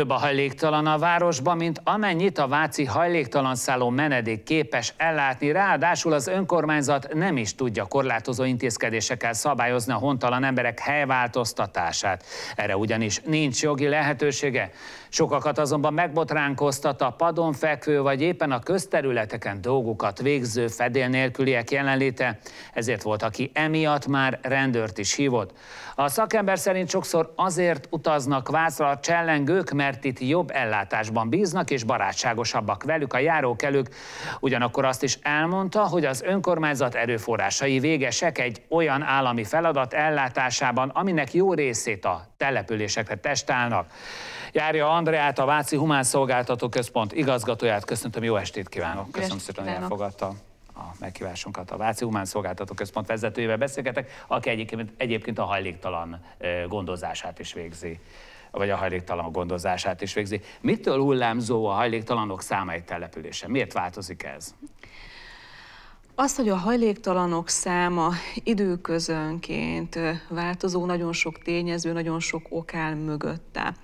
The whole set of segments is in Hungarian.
Több a hajléktalan a városban, mint amennyit a Váci hajléktalan szálló menedék képes ellátni, ráadásul az önkormányzat nem is tudja korlátozó intézkedésekkel szabályozni a hontalan emberek helyváltoztatását. Erre ugyanis nincs jogi lehetősége. Sokakat azonban megbotránkoztat a padon fekvő vagy éppen a közterületeken dolgokat végző fedél nélküliek jelenléte, ezért volt, aki emiatt már rendőrt is hívott. A szakember szerint sokszor azért utaznak Vácra a csellengők, mert mert itt jobb ellátásban bíznak és barátságosabbak velük a járókelők. Ugyanakkor azt is elmondta, hogy az önkormányzat erőforrásai végesek egy olyan állami feladat ellátásában, aminek jó részét a településekre testálnak. Járja Andreát, a Váci Humán Szolgáltató Központ igazgatóját. Köszöntöm, jó estét kívánok. Köszönöm szépen, hogy elfogadta a megkívásunkat. A Váci Humán Szolgáltató Központ vezetőjével beszélgetek, aki egyébként, egyébként a hajléktalan gondozását is végzi vagy a hajléktalanok gondozását is végzi. Mitől hullámzó a hajléktalanok száma egy települése? Miért változik ez? Azt hogy a hajléktalanok száma időközönként változó, nagyon sok tényező, nagyon sok ok áll mögötte.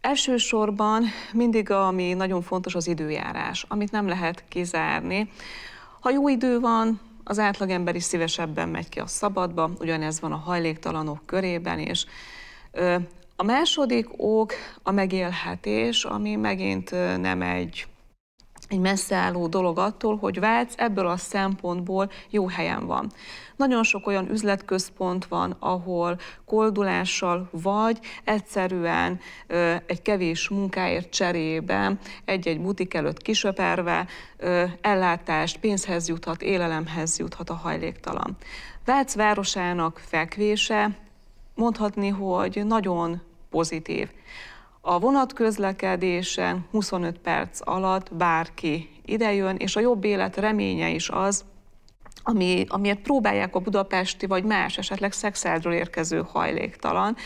Elsősorban mindig, ami nagyon fontos, az időjárás, amit nem lehet kizárni. Ha jó idő van, az átlagember is szívesebben megy ki a szabadba, ugyanez van a hajléktalanok körében, és a második ok a megélhetés, ami megint nem egy egy messze álló dolog attól, hogy Vác ebből a szempontból jó helyen van. Nagyon sok olyan üzletközpont van, ahol koldulással vagy egyszerűen ö, egy kevés munkáért cserébe, egy-egy butik előtt kisöperve ö, ellátást, pénzhez juthat, élelemhez juthat a hajléktalan. Vác városának fekvése mondhatni, hogy nagyon pozitív. A vonat közlekedésen 25 perc alatt bárki idejön, és a jobb élet reménye is az, ami, amiért próbálják a budapesti vagy más, esetleg szexeldről érkező hajléktalan,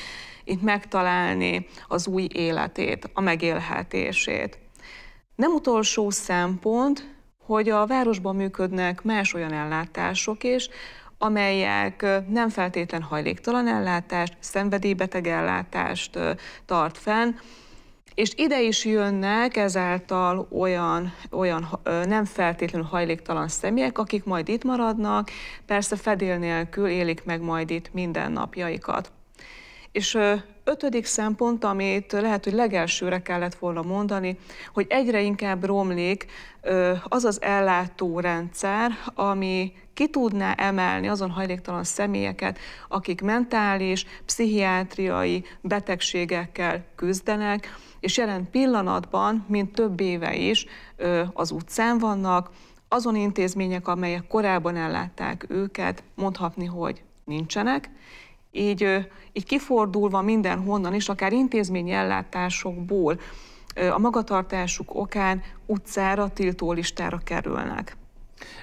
itt megtalálni az új életét, a megélhetését. Nem utolsó szempont, hogy a városban működnek más olyan ellátások is, amelyek nem feltétlen hajléktalan ellátást, szenvedélybeteg ellátást tart fenn, és ide is jönnek ezáltal olyan, olyan nem feltétlenül hajléktalan személyek, akik majd itt maradnak, persze fedél nélkül élik meg majd itt mindennapjaikat. És ötödik szempont, amit lehet, hogy legelsőre kellett volna mondani, hogy egyre inkább romlik az az ellátórendszer, ami ki tudná emelni azon hajléktalan személyeket, akik mentális, pszichiátriai betegségekkel küzdenek, és jelen pillanatban, mint több éve is, az utcán vannak, azon intézmények, amelyek korábban ellátták őket, mondhatni, hogy nincsenek, így, így kifordulva mindenhonnan is, akár intézményi ellátásokból, a magatartásuk okán utcára, tiltólistára kerülnek.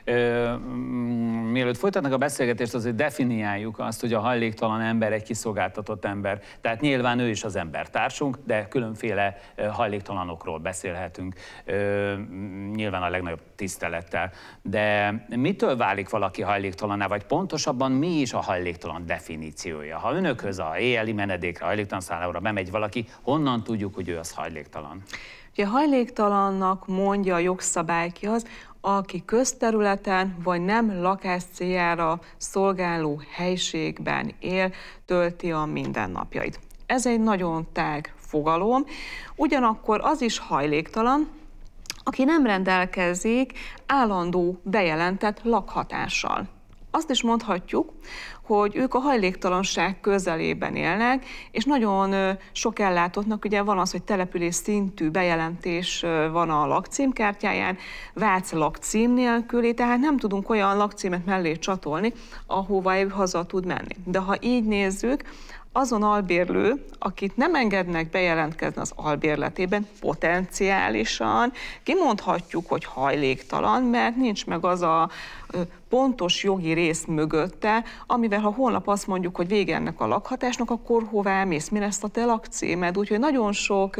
Ö, mm, mielőtt folytatnak a beszélgetést, azért definiáljuk azt, hogy a hajléktalan ember egy kiszolgáltatott ember. Tehát nyilván ő is az embertársunk, de különféle hajléktalanokról beszélhetünk. Ö, mm, nyilván a legnagyobb tisztelettel. De mitől válik valaki hajléktalaná, vagy pontosabban mi is a hajléktalan definíciója? Ha önökhöz a éjjeli menedékre, hajléktalan szállóra bemegy valaki, honnan tudjuk, hogy ő az hajléktalan? Ugye hajléktalannak mondja a jogszabály ki az, aki közterületen vagy nem lakás céljára szolgáló helységben él, tölti a mindennapjait. Ez egy nagyon tág fogalom, ugyanakkor az is hajléktalan, aki nem rendelkezik állandó bejelentett lakhatással. Azt is mondhatjuk, hogy ők a hajléktalanság közelében élnek, és nagyon sok ellátottnak ugye van az, hogy település szintű bejelentés van a lakcímkártyáján, Vác lakcím nélküli, tehát nem tudunk olyan lakcímet mellé csatolni, ahova ő haza tud menni. De ha így nézzük, azon albérlő, akit nem engednek bejelentkezni az albérletében, potenciálisan kimondhatjuk, hogy hajléktalan, mert nincs meg az a pontos jogi rész mögötte, amivel ha holnap azt mondjuk, hogy vége ennek a lakhatásnak, akkor hová mész, mi lesz a te lakcímed, úgyhogy nagyon sok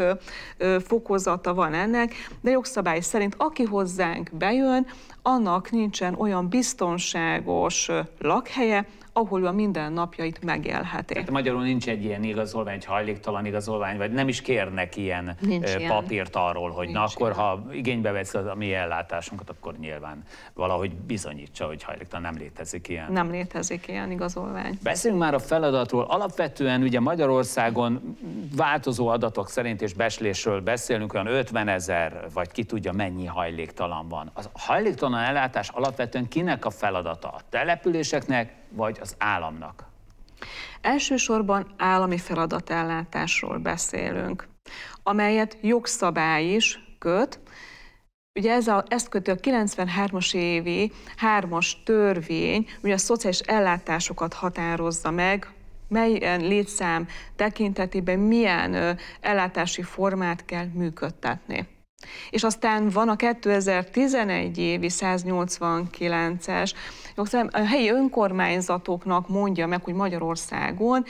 fokozata van ennek, de jogszabály szerint aki hozzánk bejön, annak nincsen olyan biztonságos lakhelye, ahol a mindennapjait megélheti. Tehát magyarul nincs egy ilyen igazolvány, egy hajléktalan igazolvány, vagy nem is kérnek ilyen nincs papírt ilyen. arról, hogy nincs na akkor, ilyen. ha igénybe veszi a mi ellátásunkat, akkor nyilván valahogy bizonyítsa, hogy hajléktalan nem létezik ilyen. Nem létezik ilyen igazolvány. Beszéljünk már a feladatról. Alapvetően ugye Magyarországon változó adatok szerint és beslésről beszélünk, olyan 50 ezer, vagy ki tudja mennyi hajléktalan van. A hajléktalan ellátás alapvetően kinek a feladata? A településeknek, vagy az államnak? Elsősorban állami feladatellátásról beszélünk, amelyet jogszabály is köt, Ugye ez a, ezt kötő a 93-as évi 3-as törvény, ugye a szociális ellátásokat határozza meg, melyen létszám tekintetében milyen ellátási formát kell működtetni. És aztán van a 2011 évi 189-es jogszabály, a helyi önkormányzatoknak mondja meg, hogy Magyarországon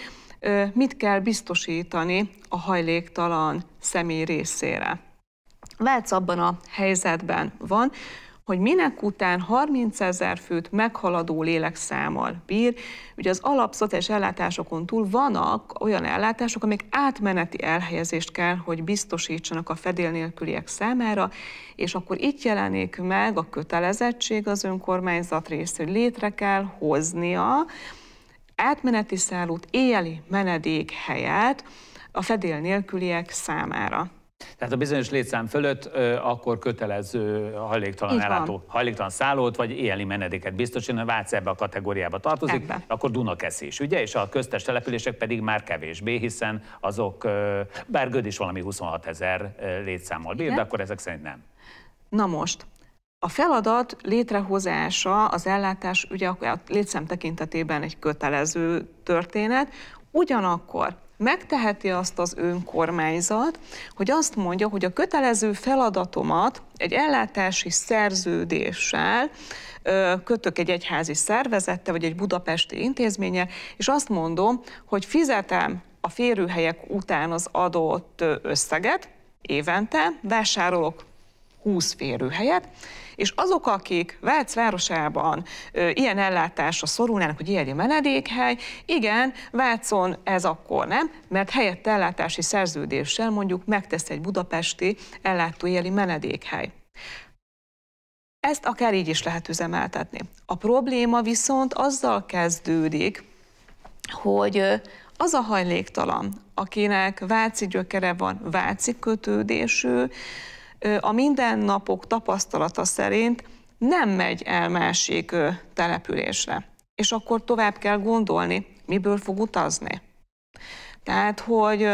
mit kell biztosítani a hajléktalan személy részére. Vác abban a helyzetben van, hogy minek után 30 ezer főt meghaladó lélekszámmal bír. Ugye az alapszociális ellátásokon túl vannak olyan ellátások, amik átmeneti elhelyezést kell, hogy biztosítsanak a fedél nélküliek számára, és akkor itt jelenik meg a kötelezettség az önkormányzat részéről, hogy létre kell hoznia átmeneti szállót éjjeli menedék helyett a fedél nélküliek számára. Tehát a bizonyos létszám fölött ö, akkor kötelező hajléktalan Így ellátó, van. hajléktalan szállót vagy éjjeli menedéket biztosítani, Vác ebbe a kategóriába tartozik, ebbe. akkor is, ugye? És a köztes települések pedig már kevésbé, hiszen azok, ö, bár Göd is valami 26 ezer létszámmal bír, de akkor ezek szerint nem. Na most, a feladat létrehozása, az ellátás ugye a létszám tekintetében egy kötelező történet, ugyanakkor megteheti azt az önkormányzat, hogy azt mondja, hogy a kötelező feladatomat egy ellátási szerződéssel kötök egy egyházi szervezettel, vagy egy budapesti intézménye, és azt mondom, hogy fizetem a férőhelyek után az adott összeget évente, vásárolok 20 férőhelyet, és azok, akik Vác városában ö, ilyen ellátásra szorulnának, hogy ilyen menedékhely, igen, Vácon ez akkor nem, mert helyett ellátási szerződéssel mondjuk megtesz egy budapesti ellátó éli menedékhely. Ezt akár így is lehet üzemeltetni. A probléma viszont azzal kezdődik, hogy az a hajléktalan, akinek váci gyökere van, váci kötődésű, a mindennapok tapasztalata szerint nem megy el másik településre. És akkor tovább kell gondolni, miből fog utazni. Tehát, hogy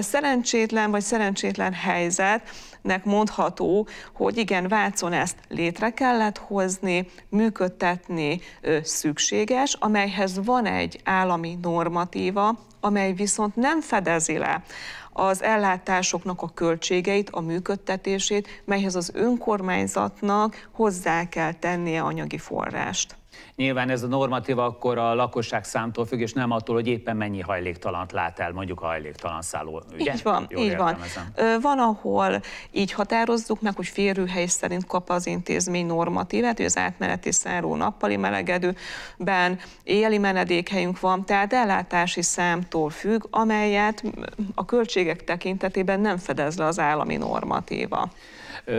szerencsétlen vagy szerencsétlen helyzetnek mondható, hogy igen, Vácon ezt létre kellett hozni, működtetni szükséges, amelyhez van egy állami normatíva, amely viszont nem fedezi le az ellátásoknak a költségeit, a működtetését, melyhez az önkormányzatnak hozzá kell tennie anyagi forrást. Nyilván ez a normatív akkor a lakosság számtól függ, és nem attól, hogy éppen mennyi hajléktalant lát el mondjuk a hajléktalan szálló. Ugye? Így van, Jól így van. Van, ahol így határozzuk meg, hogy férőhely szerint kap az intézmény normatívet, hogy az átmeneti száró nappali melegedőben éli menedékhelyünk van, tehát ellátási számtól függ, amelyet a költségek tekintetében nem fedez le az állami normatíva.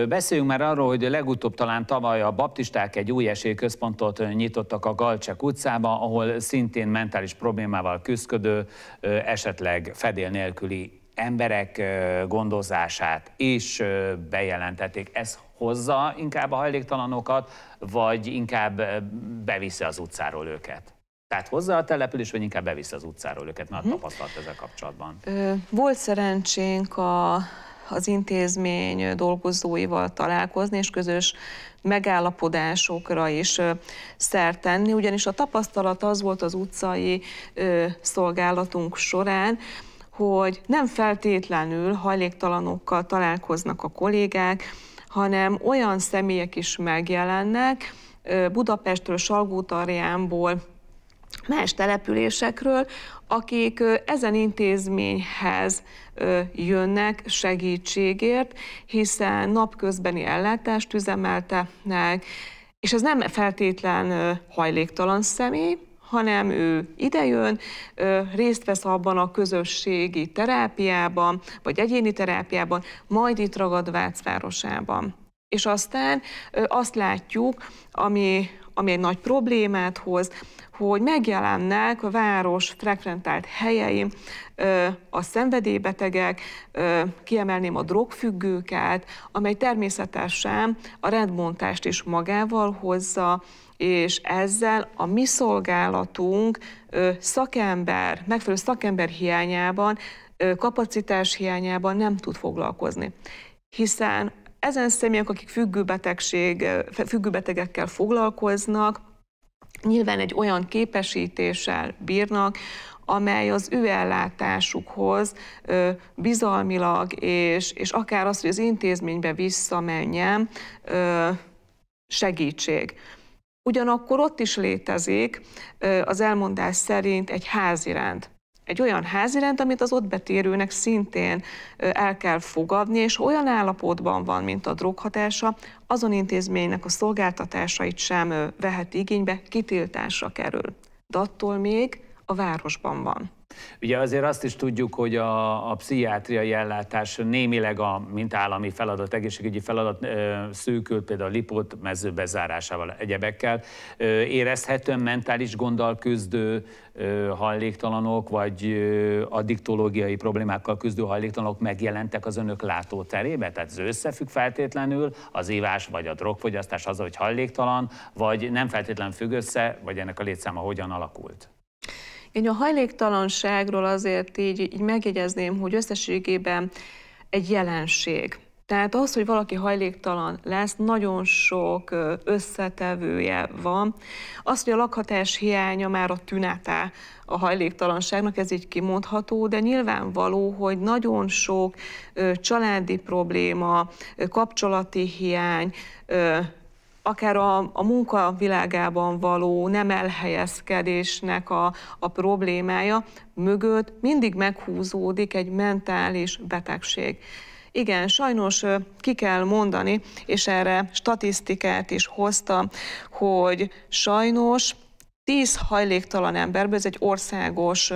Beszéljünk már arról, hogy legutóbb talán tavaly a baptisták egy új esélyközpontot nyitottak a Galcsek utcába, ahol szintén mentális problémával küzdködő, esetleg fedél nélküli emberek gondozását is bejelentették. Ez hozza inkább a hajléktalanokat, vagy inkább beviszi az utcáról őket? Tehát hozzá a település, vagy inkább beviszi az utcáról őket, mert uh-huh. tapasztalt ezzel kapcsolatban? Volt szerencsénk a az intézmény dolgozóival találkozni, és közös megállapodásokra is szert tenni, ugyanis a tapasztalat az volt az utcai szolgálatunk során, hogy nem feltétlenül hajléktalanokkal találkoznak a kollégák, hanem olyan személyek is megjelennek, Budapestről, Salgótarjánból, más településekről, akik ezen intézményhez jönnek segítségért, hiszen napközbeni ellátást üzemeltetnek, és ez nem feltétlen hajléktalan személy, hanem ő idejön, részt vesz abban a közösségi terápiában, vagy egyéni terápiában, majd itt ragad Vácvárosában. És aztán azt látjuk, ami ami egy nagy problémát hoz, hogy megjelennek a város frekventált helyein a szenvedélybetegek, kiemelném a drogfüggőket, amely természetesen a rendbontást is magával hozza, és ezzel a mi szolgálatunk szakember, megfelelő szakember hiányában, kapacitás hiányában nem tud foglalkozni. Hiszen ezen személyek, akik függőbetegség, függőbetegekkel foglalkoznak, nyilván egy olyan képesítéssel bírnak, amely az ő ellátásukhoz bizalmilag, és, és akár az, hogy az intézménybe visszamenjen, segítség. Ugyanakkor ott is létezik az elmondás szerint egy házirend egy olyan házirend, amit az ott betérőnek szintén el kell fogadni, és olyan állapotban van, mint a droghatása, azon intézménynek a szolgáltatásait sem veheti igénybe, kitiltásra kerül. De attól még a városban van. Ugye azért azt is tudjuk, hogy a, a pszichiátriai ellátás némileg a, mint állami feladat, egészségügyi feladat ö, szűkült, például a Lipót mező bezárásával, egyebekkel. Ö, érezhetően mentális gonddal küzdő ö, hajléktalanok, vagy ö, addiktológiai problémákkal küzdő hajléktalanok megjelentek az önök látóterébe? Tehát ez összefügg feltétlenül az ívás vagy a drogfogyasztás az, hogy hajléktalan, vagy nem feltétlenül függ össze, vagy ennek a létszáma hogyan alakult? Én a hajléktalanságról azért így, így megjegyezném, hogy összességében egy jelenség. Tehát az, hogy valaki hajléktalan lesz, nagyon sok összetevője van. Az, hogy a lakhatás hiánya már a tünete a hajléktalanságnak, ez így kimondható, de nyilvánvaló, hogy nagyon sok családi probléma, kapcsolati hiány, akár a, a munkavilágában való nem elhelyezkedésnek a, a problémája mögött mindig meghúzódik egy mentális betegség. Igen, sajnos ki kell mondani, és erre statisztikát is hozta, hogy sajnos 10 hajléktalan emberből, ez egy országos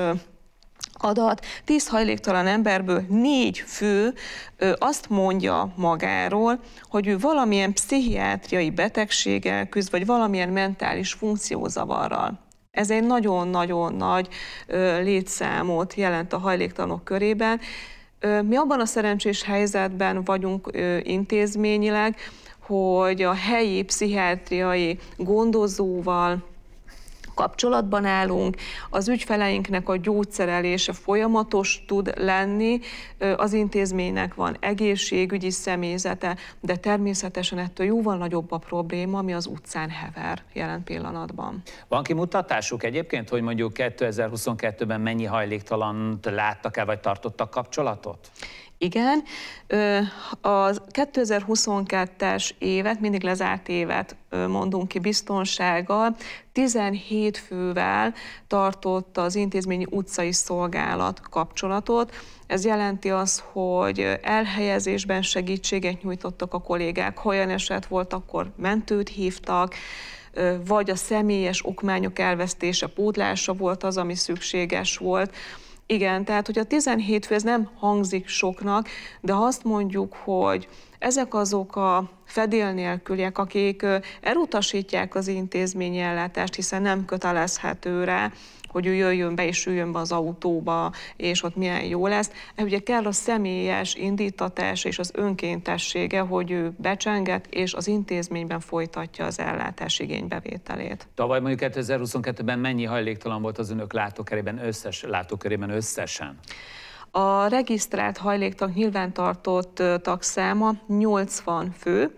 adat, 10 hajléktalan emberből négy fő azt mondja magáról, hogy ő valamilyen pszichiátriai betegséggel küzd, vagy valamilyen mentális funkciózavarral. Ez egy nagyon-nagyon nagy létszámot jelent a hajléktalanok körében. Mi abban a szerencsés helyzetben vagyunk intézményileg, hogy a helyi pszichiátriai gondozóval, kapcsolatban állunk, az ügyfeleinknek a gyógyszerelése folyamatos tud lenni, az intézménynek van egészségügyi személyzete, de természetesen ettől jóval nagyobb a probléma, ami az utcán hever jelen pillanatban. Van kimutatásuk egyébként, hogy mondjuk 2022-ben mennyi hajléktalant láttak-e, vagy tartottak kapcsolatot? Igen, a 2022-es évet, mindig lezárt évet mondunk ki biztonsággal, 17 fővel tartott az intézményi utcai szolgálat kapcsolatot. Ez jelenti azt, hogy elhelyezésben segítséget nyújtottak a kollégák, ha olyan eset volt, akkor mentőt hívtak, vagy a személyes okmányok elvesztése, pótlása volt az, ami szükséges volt igen, tehát hogy a 17 fő ez nem hangzik soknak, de ha azt mondjuk, hogy ezek azok a fedél nélküliek, akik elutasítják az intézményi ellátást, hiszen nem kötelezhető rá, hogy ő jöjjön be és üljön be az autóba, és ott milyen jó lesz. Ugye kell a személyes indítatás és az önkéntessége, hogy ő becsenget, és az intézményben folytatja az ellátás igénybevételét. Tavaly mondjuk 2022-ben mennyi hajléktalan volt az önök látókerében összes, látókerében összesen? A regisztrált hajléktak nyilvántartott tagszáma 80 fő,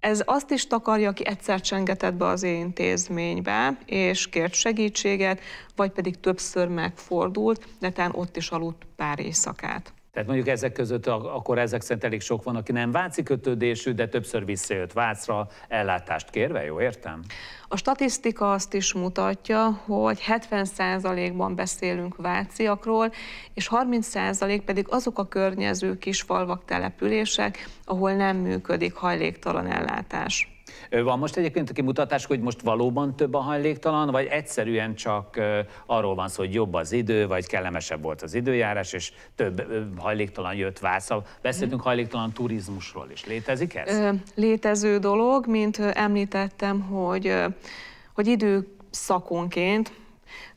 ez azt is takarja, aki egyszer csengetett be az intézménybe, és kért segítséget, vagy pedig többször megfordult, de talán ott is aludt pár éjszakát. Tehát mondjuk ezek között akkor ezek szerint elég sok van, aki nem váci kötődésű, de többször visszajött Vácra ellátást kérve, jó értem? A statisztika azt is mutatja, hogy 70%-ban beszélünk váciakról, és 30% pedig azok a környező kisfalvak, települések, ahol nem működik hajléktalan ellátás. Van most egyébként a kimutatás, hogy most valóban több a hajléktalan, vagy egyszerűen csak arról van szó, hogy jobb az idő, vagy kellemesebb volt az időjárás, és több hajléktalan jött vászal. Szóval beszéltünk hajléktalan turizmusról is. Létezik ez? Létező dolog, mint említettem, hogy, hogy időszakonként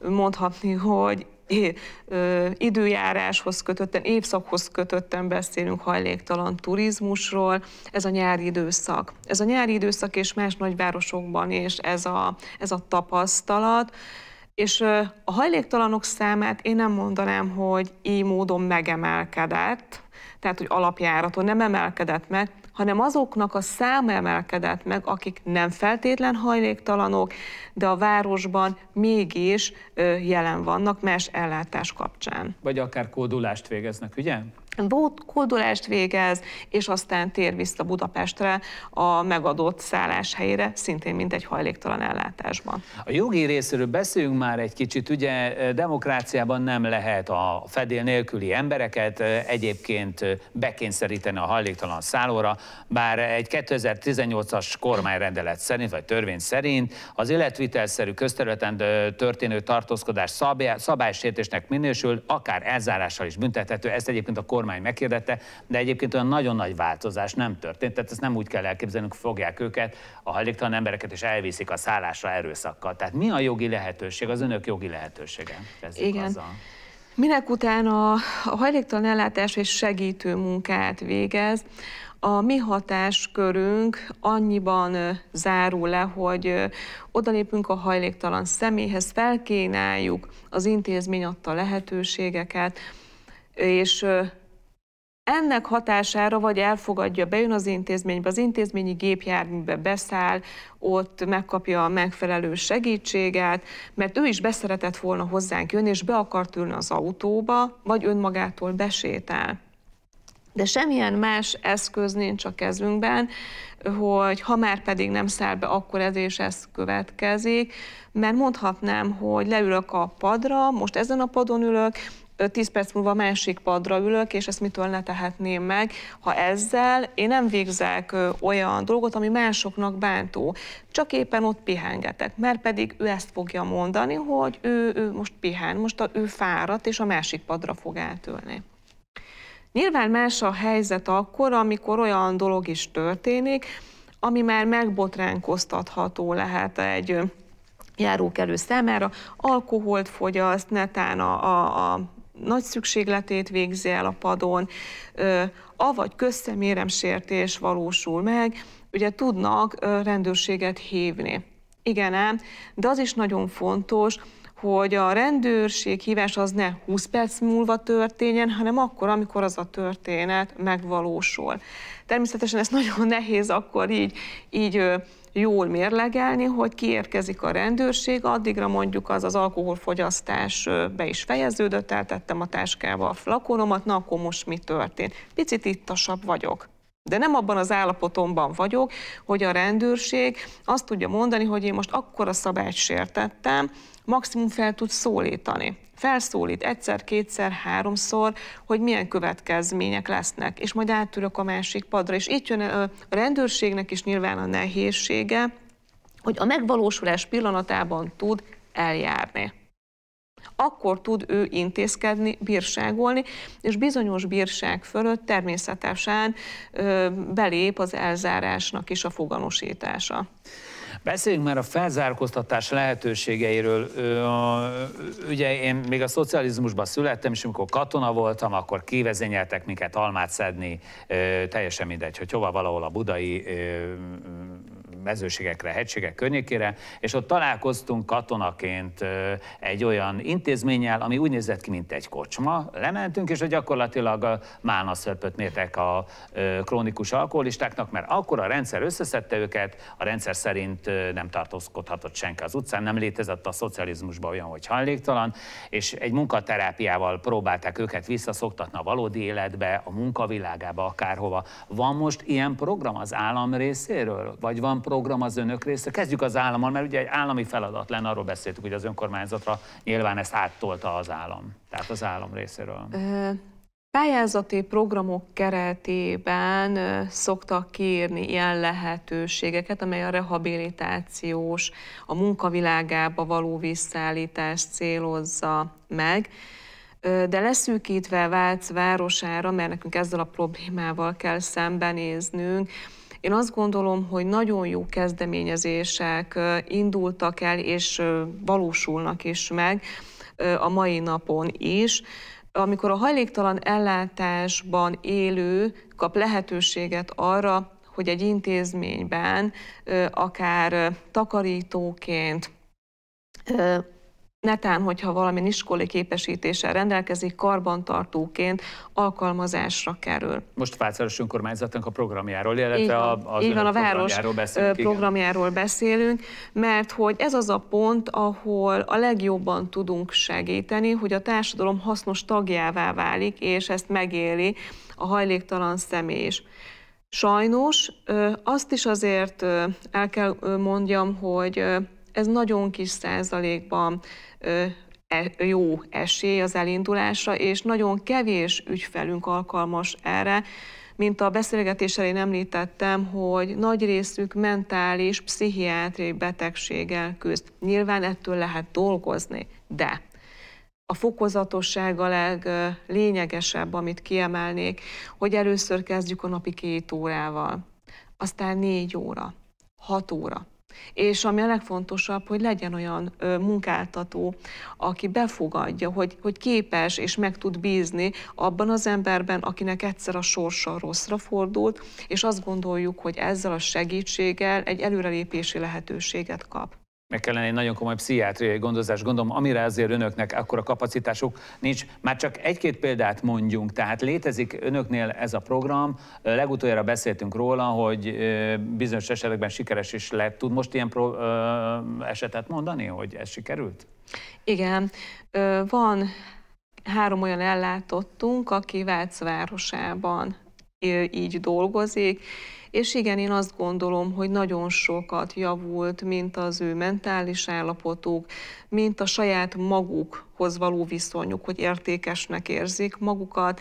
mondhatni, hogy időjáráshoz kötötten, évszakhoz kötötten beszélünk hajléktalan turizmusról. Ez a nyári időszak. Ez a nyári időszak és más nagyvárosokban és ez a, ez a tapasztalat. És a hajléktalanok számát én nem mondanám, hogy így módon megemelkedett, tehát hogy alapjáraton nem emelkedett meg, hanem azoknak a száma emelkedett meg, akik nem feltétlen hajléktalanok, de a városban mégis jelen vannak más ellátás kapcsán. Vagy akár kódulást végeznek, ugye? kódolást végez, és aztán tér vissza Budapestre a megadott szálláshelyére, szintén mint egy hajléktalan ellátásban. A jogi részéről beszéljünk már egy kicsit, ugye demokráciában nem lehet a fedél nélküli embereket egyébként bekényszeríteni a hajléktalan szállóra, bár egy 2018-as kormányrendelet szerint, vagy törvény szerint az életvitelszerű közterületen történő tartózkodás szabálysértésnek minősül, akár elzárással is büntethető, ezt egyébként a kormány kormány megkérdette, de egyébként olyan nagyon nagy változás nem történt, tehát ezt nem úgy kell hogy fogják őket, a hajléktalan embereket, és elviszik a szállásra erőszakkal. Tehát mi a jogi lehetőség, az önök jogi lehetősége? Igen. Azzal. Minek után a, a hajléktalan ellátás és segítő munkát végez, a mi hatáskörünk annyiban zárul le, hogy odalépünk a hajléktalan személyhez, felkínáljuk az intézmény adta lehetőségeket, és ennek hatására vagy elfogadja, bejön az intézménybe, az intézményi gépjárműbe beszáll, ott megkapja a megfelelő segítséget, mert ő is beszeretett volna hozzánk jönni, és be akart ülni az autóba, vagy önmagától besétál. De semmilyen más eszköz nincs a kezünkben, hogy ha már pedig nem száll be, akkor ez és ez következik, mert mondhatnám, hogy leülök a padra, most ezen a padon ülök, 10 perc múlva másik padra ülök, és ezt mitől ne tehetném meg, ha ezzel én nem végzek olyan dolgot, ami másoknak bántó. Csak éppen ott pihengetek, mert pedig ő ezt fogja mondani, hogy ő, ő most pihen, most a, ő fáradt, és a másik padra fog átülni. Nyilván más a helyzet akkor, amikor olyan dolog is történik, ami már megbotránkoztatható lehet egy járókelő számára, alkoholt fogyaszt, netán a, a, a nagy szükségletét végzi el a padon, avagy sértés valósul meg, ugye tudnak rendőrséget hívni. Igen ám, de az is nagyon fontos, hogy a rendőrség hívás az ne 20 perc múlva történjen, hanem akkor, amikor az a történet megvalósul. Természetesen ez nagyon nehéz akkor így, így jól mérlegelni, hogy kiérkezik a rendőrség, addigra mondjuk az az alkoholfogyasztás be is fejeződött, eltettem a táskába a flakonomat, na akkor most mi történt? Picit ittasabb vagyok. De nem abban az állapotomban vagyok, hogy a rendőrség azt tudja mondani, hogy én most akkora szabályt sértettem, maximum fel tud szólítani. Felszólít egyszer, kétszer, háromszor, hogy milyen következmények lesznek, és majd áttörök a másik padra. És itt jön a rendőrségnek is nyilván a nehézsége, hogy a megvalósulás pillanatában tud eljárni akkor tud ő intézkedni, bírságolni, és bizonyos bírság fölött természetesen belép az elzárásnak is a foganosítása. Beszéljünk már a felzárkóztatás lehetőségeiről. Ugye én még a szocializmusban születtem, és amikor katona voltam, akkor kivezényeltek minket almát szedni, teljesen mindegy, hogy hova valahol a budai mezőségekre, hegységek környékére, és ott találkoztunk katonaként egy olyan intézménnyel, ami úgy nézett ki, mint egy kocsma. Lementünk, és gyakorlatilag málnaszörpöt mértek a krónikus alkoholistáknak, mert akkor a rendszer összeszedte őket, a rendszer szerint nem tartózkodhatott senki az utcán, nem létezett a szocializmusban olyan, hogy hajléktalan, és egy munkaterápiával próbálták őket visszaszoktatni a valódi életbe, a munkavilágába, akárhova. Van most ilyen program az állam részéről? Vagy van program program az önök része? Kezdjük az állammal, mert ugye egy állami feladat lenne, arról beszéltük, hogy az önkormányzatra nyilván ezt áttolta az állam, tehát az állam részéről. Ö, pályázati programok keretében szoktak kiírni ilyen lehetőségeket, amely a rehabilitációs, a munkavilágába való visszaállítást célozza meg de leszűkítve Vác városára, mert nekünk ezzel a problémával kell szembenéznünk, én azt gondolom, hogy nagyon jó kezdeményezések indultak el, és valósulnak is meg a mai napon is amikor a hajléktalan ellátásban élő kap lehetőséget arra, hogy egy intézményben akár takarítóként, netán, hogyha valamilyen iskolai képesítéssel rendelkezik, karbantartóként alkalmazásra kerül. Most Fácsáros önkormányzatnak a programjáról, illetve a, az így van, a város programjáról beszélünk, programjáról igen. beszélünk, mert hogy ez az a pont, ahol a legjobban tudunk segíteni, hogy a társadalom hasznos tagjává válik, és ezt megéli a hajléktalan személy is. Sajnos azt is azért el kell mondjam, hogy ez nagyon kis százalékban E, jó esély az elindulásra, és nagyon kevés ügyfelünk alkalmas erre. Mint a beszélgetés elején említettem, hogy nagy részük mentális, pszichiátriai betegséggel küzd. Nyilván ettől lehet dolgozni, de a fokozatosság a leglényegesebb, amit kiemelnék, hogy először kezdjük a napi két órával, aztán négy óra, hat óra, és ami a legfontosabb, hogy legyen olyan ö, munkáltató, aki befogadja, hogy, hogy képes és meg tud bízni abban az emberben, akinek egyszer a sorsa rosszra fordult, és azt gondoljuk, hogy ezzel a segítséggel egy előrelépési lehetőséget kap meg kellene egy nagyon komoly pszichiátriai gondozás. Gondolom, amire azért önöknek akkor a kapacitásuk nincs. Már csak egy-két példát mondjunk. Tehát létezik önöknél ez a program. Legutoljára beszéltünk róla, hogy bizonyos esetekben sikeres is lett. Tud most ilyen pro, ö, esetet mondani, hogy ez sikerült? Igen. Ö, van három olyan ellátottunk, aki Vác városában így dolgozik, és igen, én azt gondolom, hogy nagyon sokat javult, mint az ő mentális állapotuk, mint a saját magukhoz való viszonyuk, hogy értékesnek érzik magukat,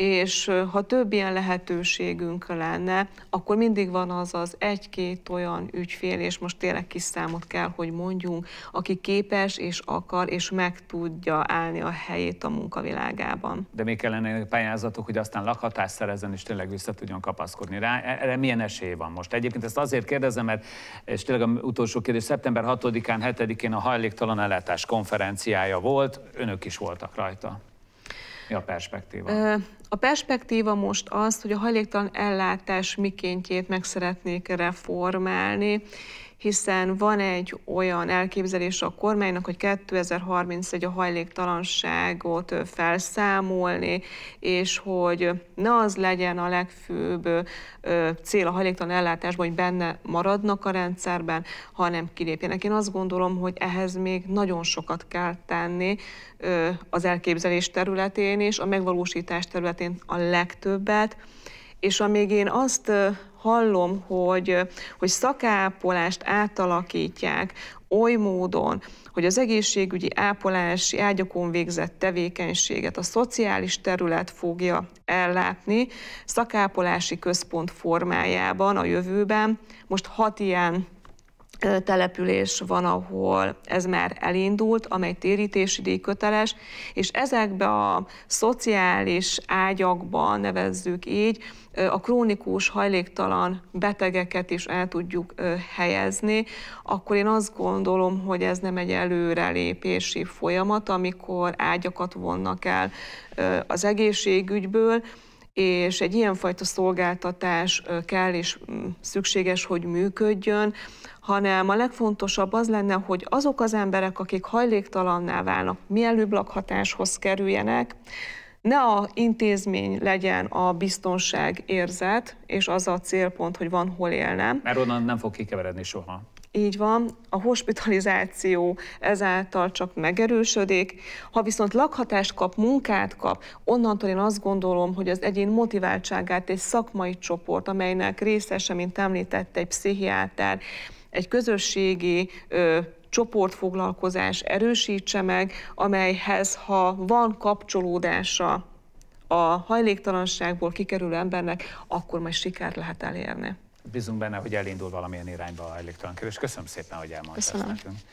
és ha több ilyen lehetőségünk lenne, akkor mindig van az az egy-két olyan ügyfél, és most tényleg kis számot kell, hogy mondjunk, aki képes és akar, és meg tudja állni a helyét a munkavilágában. De még kellene pályázatok, hogy aztán lakhatást szerezzen, és tényleg vissza tudjon kapaszkodni rá. E-, erre milyen esély van most? Egyébként ezt azért kérdezem, mert, és tényleg az utolsó kérdés, szeptember 6-án, 7-én a hajléktalan ellátás konferenciája volt, önök is voltak rajta. Mi a perspektíva? A perspektíva most az, hogy a hajléktalan ellátás mikéntjét meg szeretnék reformálni, hiszen van egy olyan elképzelés a kormánynak, hogy 2031 a hajléktalanságot felszámolni, és hogy ne az legyen a legfőbb cél a hajléktalan ellátásban, hogy benne maradnak a rendszerben, hanem kilépjenek. Én azt gondolom, hogy ehhez még nagyon sokat kell tenni az elképzelés területén is, a megvalósítás területén a legtöbbet, és amíg én azt hallom, hogy, hogy szakápolást átalakítják oly módon, hogy az egészségügyi ápolási ágyakon végzett tevékenységet a szociális terület fogja ellátni szakápolási központ formájában a jövőben. Most hat ilyen település van, ahol ez már elindult, amely térítési díjköteles, és ezekbe a szociális ágyakban nevezzük így, a krónikus hajléktalan betegeket is el tudjuk helyezni, akkor én azt gondolom, hogy ez nem egy előrelépési folyamat, amikor ágyakat vonnak el az egészségügyből, és egy ilyenfajta szolgáltatás kell és mm, szükséges, hogy működjön, hanem a legfontosabb az lenne, hogy azok az emberek, akik hajléktalanná válnak, mielőbb lakhatáshoz kerüljenek, ne a intézmény legyen a biztonság érzet, és az a célpont, hogy van hol élnem. Mert onnan nem fog kikeveredni soha. Így van, a hospitalizáció ezáltal csak megerősödik. Ha viszont lakhatást kap, munkát kap, onnantól én azt gondolom, hogy az egyén motiváltságát egy szakmai csoport, amelynek részese, mint említette, egy pszichiáter, egy közösségi ö, csoportfoglalkozás erősítse meg, amelyhez, ha van kapcsolódása a hajléktalanságból kikerülő embernek, akkor majd sikert lehet elérni bízunk benne, hogy elindul valamilyen irányba a hajléktalankedés. Köszönöm szépen, hogy elmondtad nekünk.